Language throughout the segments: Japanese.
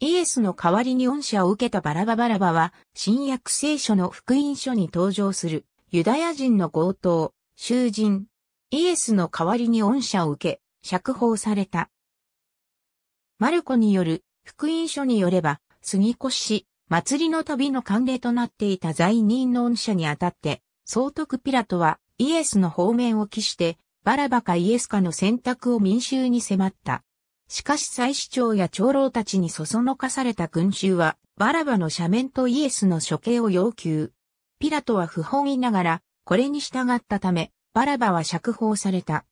イエスの代わりに恩赦を受けたバラババラバは、新約聖書の福音書に登場する、ユダヤ人の強盗、囚人。イエスの代わりに恩赦を受け、釈放された。マルコによる、福音書によれば、杉越し、祭りの旅の慣例となっていた罪人の恩赦にあたって、総督ピラトはイエスの方面を期して、バラバかイエスかの選択を民衆に迫った。しかし祭司長や長老たちにそそのかされた群衆は、バラバの斜面とイエスの処刑を要求。ピラトは不本意ながら、これに従ったため、バラバは釈放された。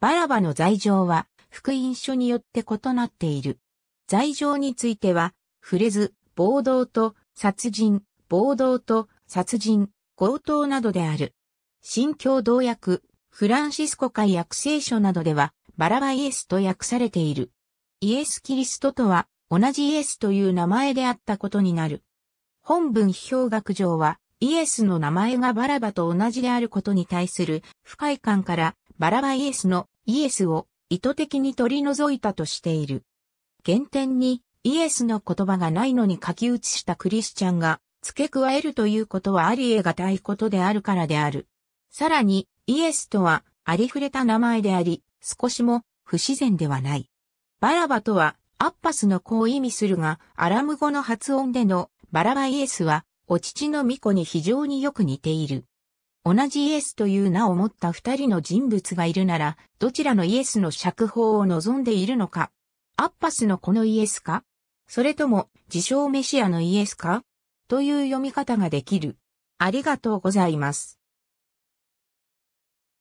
バラバの罪状は、福音書によって異なっている。罪状については、触れず、暴動と殺人、暴動と殺人、強盗などである。新教同訳、フランシスコ会訳聖書などでは、バラバイエスと訳されている。イエス・キリストとは、同じイエスという名前であったことになる。本文批評学上は、イエスの名前がバラバと同じであることに対する不快感から、バラバイエスのイエスを意図的に取り除いたとしている。原点にイエスの言葉がないのに書き写したクリスチャンが付け加えるということはあり得がたいことであるからである。さらに、イエスとはありふれた名前であり、少しも不自然ではない。バラバとは、アッパスの子を意味するが、アラム語の発音でのバラバイエスは、お父の巫女に非常によく似ている。同じイエスという名を持った二人の人物がいるなら、どちらのイエスの釈放を望んでいるのかアッパスの子のイエスかそれとも、自称メシアのイエスかという読み方ができる。ありがとうございます。